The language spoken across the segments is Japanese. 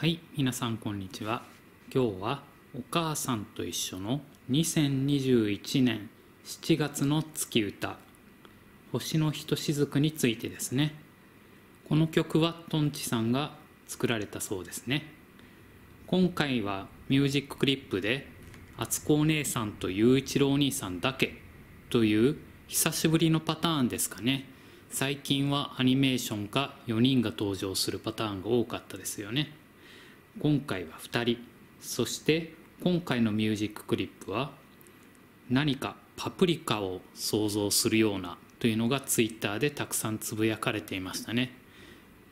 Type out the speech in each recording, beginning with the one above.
はい皆さんこんにちは今日は「お母さんと一緒」の2021年7月の月歌「星のひとしずく」についてですねこの曲はとんちさんが作られたそうですね今回はミュージッククリップで敦子お姉さんとゆういちろうお兄さんだけという久しぶりのパターンですかね最近はアニメーションか4人が登場するパターンが多かったですよね今回は2人そして今回のミュージッククリップは何かパプリカを想像するようなというのがツイッターでたくさんつぶやかれていましたね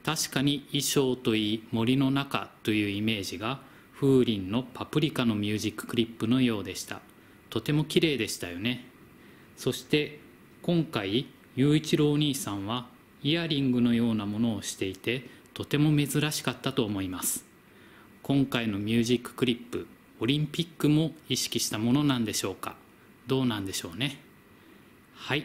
確かに衣装といい森の中というイメージが風鈴のパプリカのミュージッククリップのようでしたとても綺麗でしたよねそして今回雄一郎お兄さんはイヤリングのようなものをしていてとても珍しかったと思います今回のミュージッククリップオリンピックも意識したものなんでしょうかどうなんでしょうねはい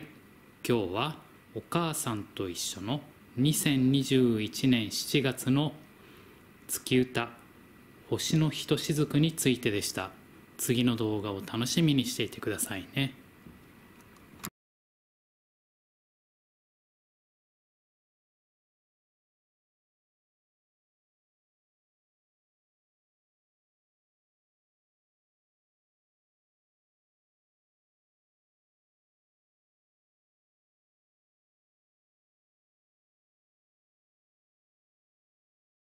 今日は「お母さんと一緒」の2021年7月の月歌「星のひとしずく」についてでした次の動画を楽しみにしていてくださいね